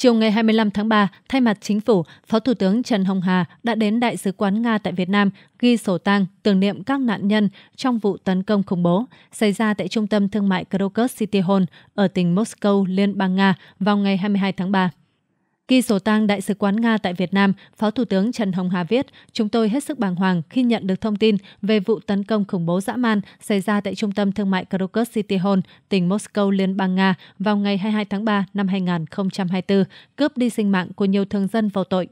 Chiều ngày 25 tháng 3, thay mặt chính phủ, Phó Thủ tướng Trần Hồng Hà đã đến Đại sứ quán Nga tại Việt Nam ghi sổ tang tưởng niệm các nạn nhân trong vụ tấn công khủng bố xảy ra tại trung tâm thương mại Krokus City Hall ở tỉnh Moscow, Liên bang Nga vào ngày 22 tháng 3. Ghi sổ tang Đại sứ quán Nga tại Việt Nam, Phó Thủ tướng Trần Hồng Hà viết, chúng tôi hết sức bàng hoàng khi nhận được thông tin về vụ tấn công khủng bố dã man xảy ra tại Trung tâm Thương mại Krakow City Hall, tỉnh Moscow, Liên bang Nga vào ngày 22 tháng 3 năm 2024, cướp đi sinh mạng của nhiều thường dân vô tội.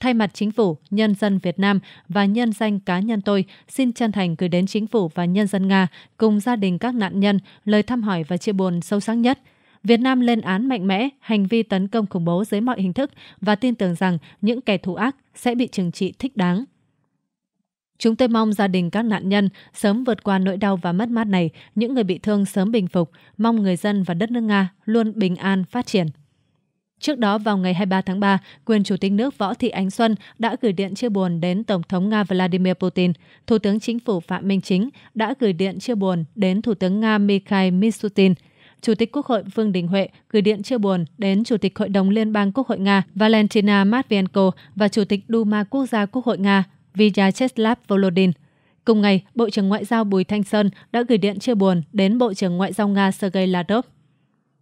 Thay mặt chính phủ, nhân dân Việt Nam và nhân danh cá nhân tôi, xin chân thành gửi đến chính phủ và nhân dân Nga cùng gia đình các nạn nhân lời thăm hỏi và chia buồn sâu sắc nhất – Việt Nam lên án mạnh mẽ hành vi tấn công khủng bố dưới mọi hình thức và tin tưởng rằng những kẻ thù ác sẽ bị trừng trị thích đáng. Chúng tôi mong gia đình các nạn nhân sớm vượt qua nỗi đau và mất mát này, những người bị thương sớm bình phục, mong người dân và đất nước Nga luôn bình an phát triển. Trước đó vào ngày 23 tháng 3, quyền chủ tịch nước Võ Thị Ánh Xuân đã gửi điện chia buồn đến Tổng thống Nga Vladimir Putin. Thủ tướng Chính phủ Phạm Minh Chính đã gửi điện chia buồn đến Thủ tướng Nga Mikhail Mishutin. Chủ tịch Quốc hội Vương Đình Huệ gửi điện chia buồn đến Chủ tịch Hội đồng Liên bang Quốc hội Nga Valentina Matvienko và Chủ tịch Duma Quốc gia Quốc hội Nga Vyacheslav Volodin. Cùng ngày, Bộ trưởng Ngoại giao Bùi Thanh Sơn đã gửi điện chia buồn đến Bộ trưởng Ngoại giao Nga Sergei Lavrov.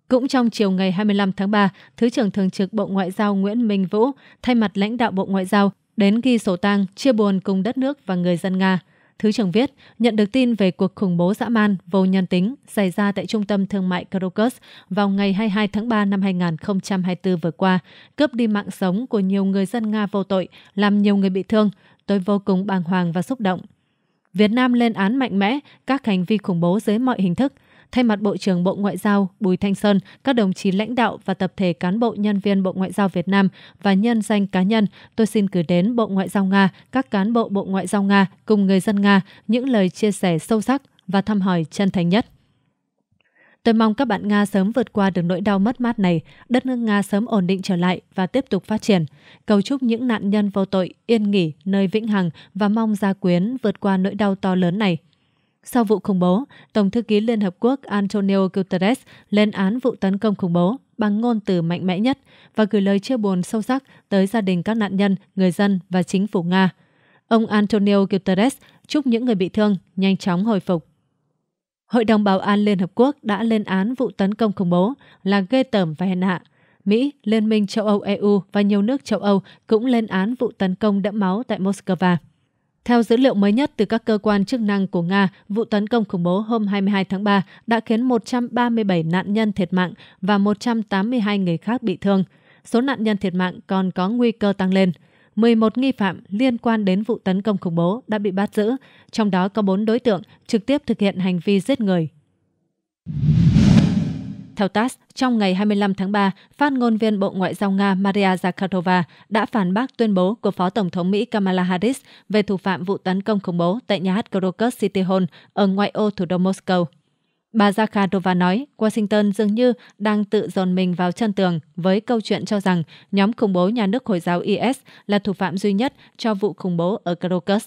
Cũng trong chiều ngày 25 tháng 3, Thứ trưởng Thường trực Bộ Ngoại giao Nguyễn Minh Vũ thay mặt lãnh đạo Bộ Ngoại giao đến ghi sổ tang chia buồn cùng đất nước và người dân Nga – Thứ trưởng viết, nhận được tin về cuộc khủng bố dã man vô nhân tính xảy ra tại trung tâm thương mại Caracas vào ngày 22 tháng 3 năm 2024 vừa qua, cướp đi mạng sống của nhiều người dân Nga vô tội, làm nhiều người bị thương. Tôi vô cùng bàng hoàng và xúc động. Việt Nam lên án mạnh mẽ các hành vi khủng bố dưới mọi hình thức – Thay mặt Bộ trưởng Bộ Ngoại giao Bùi Thanh Sơn, các đồng chí lãnh đạo và tập thể cán bộ nhân viên Bộ Ngoại giao Việt Nam và nhân danh cá nhân, tôi xin gửi đến Bộ Ngoại giao Nga, các cán bộ Bộ Ngoại giao Nga cùng người dân Nga những lời chia sẻ sâu sắc và thăm hỏi chân thành nhất. Tôi mong các bạn Nga sớm vượt qua được nỗi đau mất mát này, đất nước Nga sớm ổn định trở lại và tiếp tục phát triển. Cầu chúc những nạn nhân vô tội yên nghỉ nơi vĩnh hằng và mong gia quyến vượt qua nỗi đau to lớn này sau vụ khủng bố, Tổng thư ký Liên Hợp Quốc Antonio Guterres lên án vụ tấn công khủng bố bằng ngôn từ mạnh mẽ nhất và gửi lời chia buồn sâu sắc tới gia đình các nạn nhân, người dân và chính phủ Nga. Ông Antonio Guterres chúc những người bị thương nhanh chóng hồi phục. Hội đồng Bảo an Liên Hợp Quốc đã lên án vụ tấn công khủng bố là ghê tởm và hèn hạ. Mỹ, Liên minh châu Âu EU và nhiều nước châu Âu cũng lên án vụ tấn công đẫm máu tại Moscow. Theo dữ liệu mới nhất từ các cơ quan chức năng của Nga, vụ tấn công khủng bố hôm 22 tháng 3 đã khiến 137 nạn nhân thiệt mạng và 182 người khác bị thương. Số nạn nhân thiệt mạng còn có nguy cơ tăng lên. 11 nghi phạm liên quan đến vụ tấn công khủng bố đã bị bắt giữ, trong đó có 4 đối tượng trực tiếp thực hiện hành vi giết người. Theo TASS, trong ngày 25 tháng 3, phát ngôn viên Bộ Ngoại giao Nga Maria Zakharova đã phản bác tuyên bố của Phó Tổng thống Mỹ Kamala Harris về thủ phạm vụ tấn công khủng bố tại nhà hát Krokus City Hall ở ngoại ô thủ đô Moscow. Bà Zakharova nói Washington dường như đang tự dồn mình vào chân tường với câu chuyện cho rằng nhóm khủng bố nhà nước Hồi giáo IS là thủ phạm duy nhất cho vụ khủng bố ở Krokus.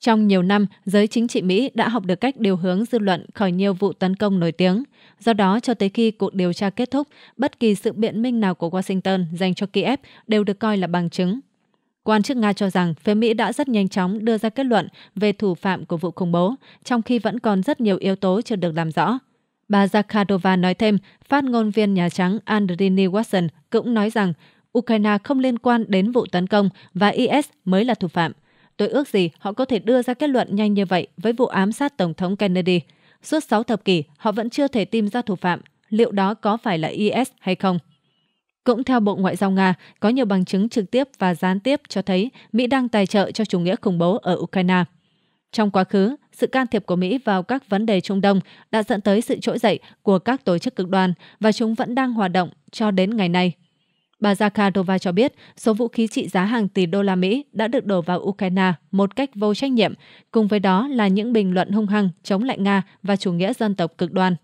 Trong nhiều năm, giới chính trị Mỹ đã học được cách điều hướng dư luận khỏi nhiều vụ tấn công nổi tiếng. Do đó, cho tới khi cuộc điều tra kết thúc, bất kỳ sự biện minh nào của Washington dành cho Kiev đều được coi là bằng chứng. Quan chức Nga cho rằng phía Mỹ đã rất nhanh chóng đưa ra kết luận về thủ phạm của vụ khủng bố, trong khi vẫn còn rất nhiều yếu tố chưa được làm rõ. Bà Zakharova nói thêm, phát ngôn viên Nhà Trắng Andrini Watson cũng nói rằng Ukraine không liên quan đến vụ tấn công và IS mới là thủ phạm – Tôi ước gì họ có thể đưa ra kết luận nhanh như vậy với vụ ám sát Tổng thống Kennedy. Suốt 6 thập kỷ, họ vẫn chưa thể tìm ra thủ phạm. Liệu đó có phải là IS hay không? Cũng theo Bộ Ngoại giao Nga, có nhiều bằng chứng trực tiếp và gián tiếp cho thấy Mỹ đang tài trợ cho chủ nghĩa khủng bố ở Ukraine. Trong quá khứ, sự can thiệp của Mỹ vào các vấn đề Trung Đông đã dẫn tới sự trỗi dậy của các tổ chức cực đoan và chúng vẫn đang hoạt động cho đến ngày nay. Bà Zakharova cho biết số vũ khí trị giá hàng tỷ đô la Mỹ đã được đổ vào Ukraine một cách vô trách nhiệm, cùng với đó là những bình luận hung hăng chống lại Nga và chủ nghĩa dân tộc cực đoan.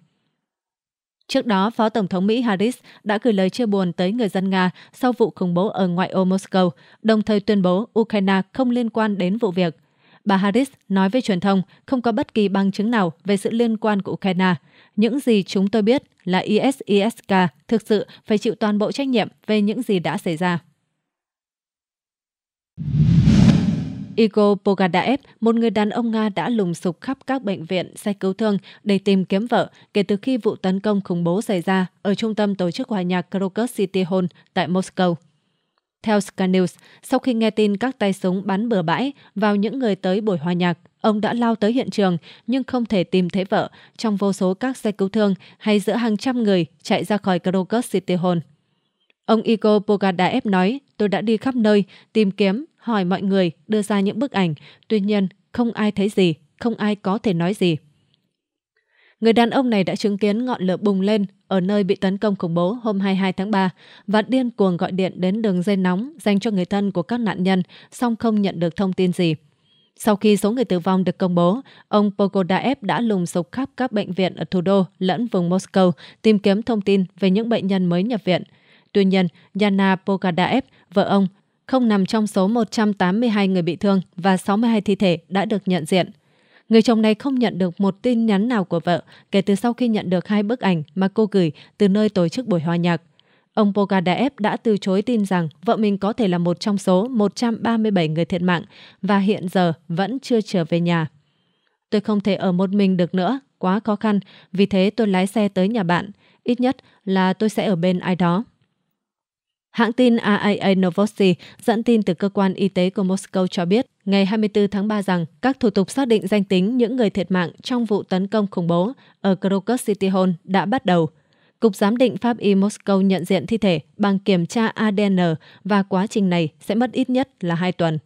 Trước đó, Phó Tổng thống Mỹ Harris đã gửi lời chia buồn tới người dân Nga sau vụ khủng bố ở ngoại ô Moscow, đồng thời tuyên bố Ukraine không liên quan đến vụ việc. Bà Harris nói với truyền thông không có bất kỳ bằng chứng nào về sự liên quan của Ukraine – những gì chúng tôi biết là ISISK thực sự phải chịu toàn bộ trách nhiệm về những gì đã xảy ra. Igor Pogadaev, một người đàn ông Nga đã lùng sục khắp các bệnh viện, xe cứu thương để tìm kiếm vợ kể từ khi vụ tấn công khủng bố xảy ra ở trung tâm tổ chức hòa nhạc Krokus City Hall tại Moscow. Theo Sky News, sau khi nghe tin các tay súng bắn bừa bãi vào những người tới buổi hòa nhạc, ông đã lao tới hiện trường nhưng không thể tìm thấy vợ trong vô số các xe cứu thương hay giữa hàng trăm người chạy ra khỏi Krakow City Hall. Ông Igor Pogadaev nói, tôi đã đi khắp nơi, tìm kiếm, hỏi mọi người, đưa ra những bức ảnh. Tuy nhiên, không ai thấy gì, không ai có thể nói gì. Người đàn ông này đã chứng kiến ngọn lửa bùng lên ở nơi bị tấn công khủng bố hôm 22 tháng 3 và điên cuồng gọi điện đến đường dây nóng dành cho người thân của các nạn nhân, song không nhận được thông tin gì. Sau khi số người tử vong được công bố, ông Pogodaev đã lùng sục khắp các bệnh viện ở thủ đô lẫn vùng Moscow tìm kiếm thông tin về những bệnh nhân mới nhập viện. Tuy nhiên, Yana Pogodaev, vợ ông, không nằm trong số 182 người bị thương và 62 thi thể đã được nhận diện người chồng này không nhận được một tin nhắn nào của vợ kể từ sau khi nhận được hai bức ảnh mà cô gửi từ nơi tổ chức buổi hòa nhạc. Ông Pogadev đã từ chối tin rằng vợ mình có thể là một trong số 137 người thiệt mạng và hiện giờ vẫn chưa trở về nhà. Tôi không thể ở một mình được nữa, quá khó khăn, vì thế tôi lái xe tới nhà bạn. Ít nhất là tôi sẽ ở bên ai đó. Hãng tin Aia Novosti dẫn tin từ cơ quan y tế của Moscow cho biết ngày 24 tháng 3 rằng các thủ tục xác định danh tính những người thiệt mạng trong vụ tấn công khủng bố ở Crocus City Hall đã bắt đầu. Cục Giám định Pháp y Moscow nhận diện thi thể bằng kiểm tra ADN và quá trình này sẽ mất ít nhất là 2 tuần.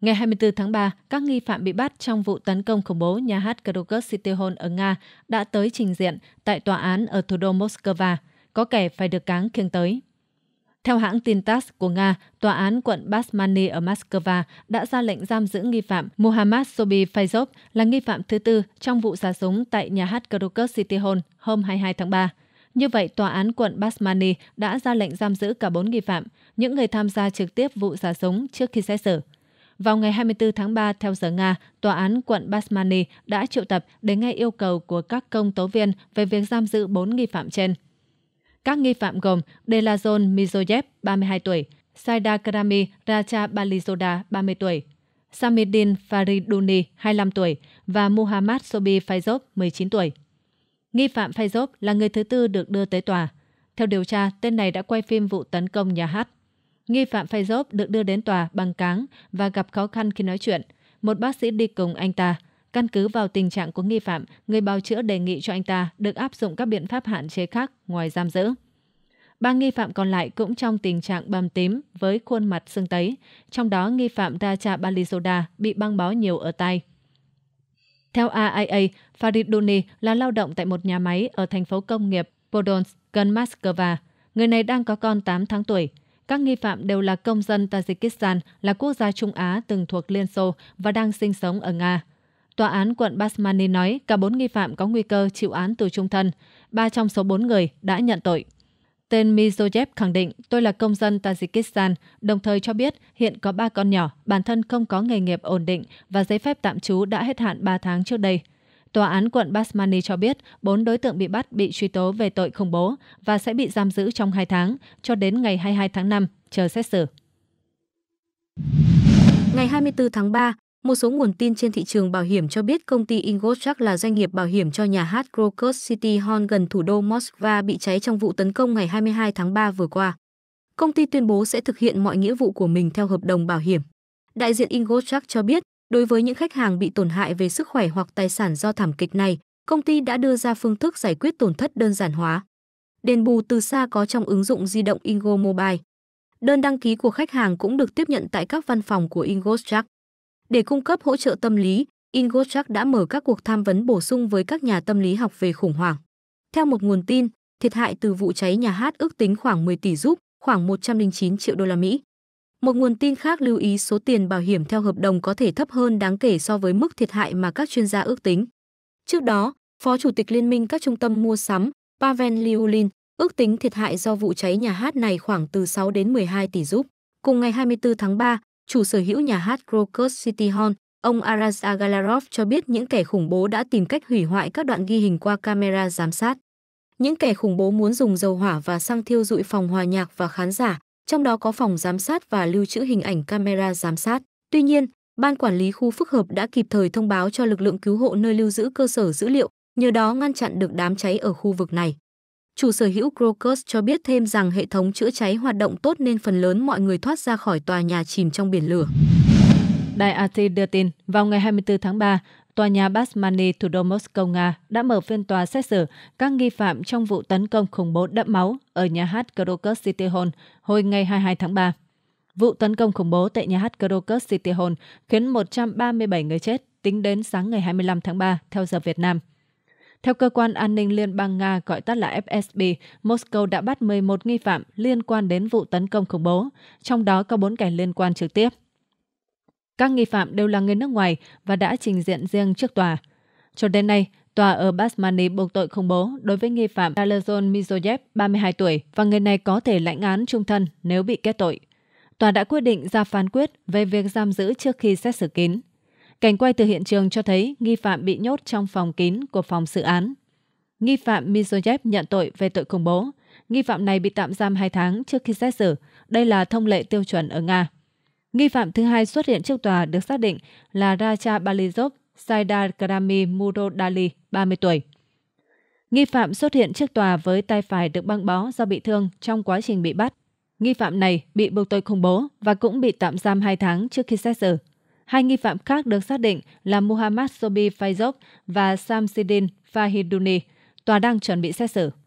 Ngày 24 tháng 3, các nghi phạm bị bắt trong vụ tấn công khủng bố nhà hát Crocus City Hall ở Nga đã tới trình diện tại tòa án ở thủ đô Moscow có kẻ phải được cáng khiêng tới. Theo hãng tin TASS của Nga, tòa án quận Basmani ở Moscow đã ra lệnh giam giữ nghi phạm Mohammad Sobi Fayzov là nghi phạm thứ tư trong vụ xả súng tại nhà hát Krokus City Hall hôm 22 tháng 3. Như vậy, tòa án quận Basmani đã ra lệnh giam giữ cả bốn nghi phạm, những người tham gia trực tiếp vụ xả súng trước khi xét xử. Vào ngày 24 tháng 3 theo giờ Nga, tòa án quận Basmani đã triệu tập để nghe yêu cầu của các công tố viên về việc giam giữ bốn nghi phạm trên. Các nghi phạm gồm Delazon Mizoyev, 32 tuổi, Saida Karami Racha Balizoda, 30 tuổi, Samidin Fariduni, 25 tuổi và Muhammad Sobi Faizov, 19 tuổi. Nghi phạm Faizov là người thứ tư được đưa tới tòa. Theo điều tra, tên này đã quay phim vụ tấn công nhà hát. Nghi phạm Faizov được đưa đến tòa bằng cáng và gặp khó khăn khi nói chuyện. Một bác sĩ đi cùng anh ta – Căn cứ vào tình trạng của nghi phạm, người bào chữa đề nghị cho anh ta được áp dụng các biện pháp hạn chế khác ngoài giam giữ. Ba nghi phạm còn lại cũng trong tình trạng bầm tím với khuôn mặt sưng tấy, trong đó nghi phạm Raja Balizoda bị băng bó nhiều ở tay. Theo AIA, Farid Duni là lao động tại một nhà máy ở thành phố công nghiệp Podolsk gần Moscow. Người này đang có con 8 tháng tuổi. Các nghi phạm đều là công dân Tajikistan, là quốc gia Trung Á từng thuộc Liên Xô và đang sinh sống ở Nga. Tòa án quận Basmani nói cả bốn nghi phạm có nguy cơ chịu án tù trung thân. Ba trong số bốn người đã nhận tội. Tên Mizoyev khẳng định tôi là công dân Tajikistan, đồng thời cho biết hiện có ba con nhỏ, bản thân không có nghề nghiệp ổn định và giấy phép tạm trú đã hết hạn 3 tháng trước đây. Tòa án quận Basmani cho biết bốn đối tượng bị bắt bị truy tố về tội khủng bố và sẽ bị giam giữ trong 2 tháng cho đến ngày 22 tháng 5 chờ xét xử. Ngày 24 tháng 3, một số nguồn tin trên thị trường bảo hiểm cho biết công ty Ingotchak là doanh nghiệp bảo hiểm cho nhà hát Krokus City Hall gần thủ đô Moscow bị cháy trong vụ tấn công ngày 22 tháng 3 vừa qua. Công ty tuyên bố sẽ thực hiện mọi nghĩa vụ của mình theo hợp đồng bảo hiểm. Đại diện Ingotchak cho biết, đối với những khách hàng bị tổn hại về sức khỏe hoặc tài sản do thảm kịch này, công ty đã đưa ra phương thức giải quyết tổn thất đơn giản hóa. Đền bù từ xa có trong ứng dụng di động Ingo Mobile. Đơn đăng ký của khách hàng cũng được tiếp nhận tại các văn phòng của Ingotchak. Để cung cấp hỗ trợ tâm lý, Ingolchak đã mở các cuộc tham vấn bổ sung với các nhà tâm lý học về khủng hoảng. Theo một nguồn tin, thiệt hại từ vụ cháy nhà hát ước tính khoảng 10 tỷ rúp, khoảng 109 triệu đô la Mỹ. Một nguồn tin khác lưu ý số tiền bảo hiểm theo hợp đồng có thể thấp hơn đáng kể so với mức thiệt hại mà các chuyên gia ước tính. Trước đó, Phó Chủ tịch Liên minh các trung tâm mua sắm Pavel Liulin ước tính thiệt hại do vụ cháy nhà hát này khoảng từ 6 đến 12 tỷ rúp. Cùng ngày 24 tháng 3, chủ sở hữu nhà hát Crocus City Hall, ông Aras Agalarov cho biết những kẻ khủng bố đã tìm cách hủy hoại các đoạn ghi hình qua camera giám sát. Những kẻ khủng bố muốn dùng dầu hỏa và xăng thiêu dụi phòng hòa nhạc và khán giả, trong đó có phòng giám sát và lưu trữ hình ảnh camera giám sát. Tuy nhiên, ban quản lý khu phức hợp đã kịp thời thông báo cho lực lượng cứu hộ nơi lưu giữ cơ sở dữ liệu, nhờ đó ngăn chặn được đám cháy ở khu vực này. Chủ sở hữu Crocus cho biết thêm rằng hệ thống chữa cháy hoạt động tốt nên phần lớn mọi người thoát ra khỏi tòa nhà chìm trong biển lửa. Đài AT đưa tin, vào ngày 24 tháng 3, tòa nhà Basmani, thủ đô Moscow, Nga đã mở phiên tòa xét xử các nghi phạm trong vụ tấn công khủng bố đẫm máu ở nhà hát Crocus City Hall hồi ngày 22 tháng 3. Vụ tấn công khủng bố tại nhà hát Crocus City Hall khiến 137 người chết tính đến sáng ngày 25 tháng 3 theo giờ Việt Nam – theo cơ quan an ninh Liên bang Nga gọi tắt là FSB, Moscow đã bắt 11 nghi phạm liên quan đến vụ tấn công khủng bố, trong đó có 4 kẻ liên quan trực tiếp. Các nghi phạm đều là người nước ngoài và đã trình diện riêng trước tòa. Cho đến nay, tòa ở Basmani buộc tội khủng bố đối với nghi phạm Alezon Mizoyev, 32 tuổi, và người này có thể lãnh án trung thân nếu bị kết tội. Tòa đã quyết định ra phán quyết về việc giam giữ trước khi xét xử kín. Cảnh quay từ hiện trường cho thấy nghi phạm bị nhốt trong phòng kín của phòng xử án. Nghi phạm Mizoyev nhận tội về tội khủng bố. Nghi phạm này bị tạm giam 2 tháng trước khi xét xử. Đây là thông lệ tiêu chuẩn ở Nga. Nghi phạm thứ hai xuất hiện trước tòa được xác định là Racha Balizov Saidar Karami Murodali, 30 tuổi. Nghi phạm xuất hiện trước tòa với tay phải được băng bó do bị thương trong quá trình bị bắt. Nghi phạm này bị buộc tội khủng bố và cũng bị tạm giam 2 tháng trước khi xét xử. Hai nghi phạm khác được xác định là Muhammad Sobi Faizok và Samsidin Fahiduni. Tòa đang chuẩn bị xét xử.